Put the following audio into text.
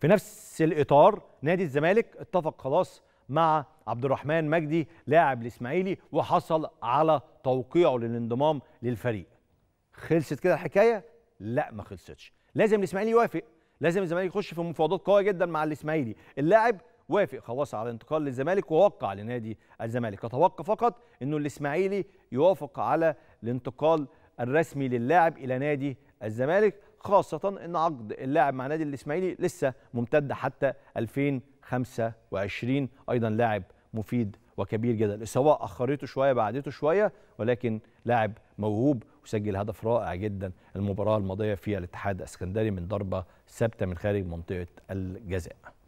في نفس الاطار نادي الزمالك اتفق خلاص مع عبد الرحمن مجدي لاعب الاسماعيلي وحصل على توقيعه للانضمام للفريق خلصت كده الحكايه لا ما خلصتش لازم الاسماعيلي يوافق لازم الزمالك يخش في مفاوضات قويه جدا مع الاسماعيلي اللاعب وافق خلاص على الانتقال للزمالك ووقع لنادي الزمالك اتوقع فقط انه الاسماعيلي يوافق على الانتقال الرسمي للاعب الى نادي الزمالك خاصة أن عقد اللاعب مع نادي الإسماعيلي لسه ممتد حتى 2025 أيضا لاعب مفيد وكبير جدا سواء أخرته شوية بعدته شوية ولكن لاعب موهوب وسجل هدف رائع جدا المباراة الماضية في الاتحاد الاسكندري من ضربة ثابتة من خارج منطقة الجزاء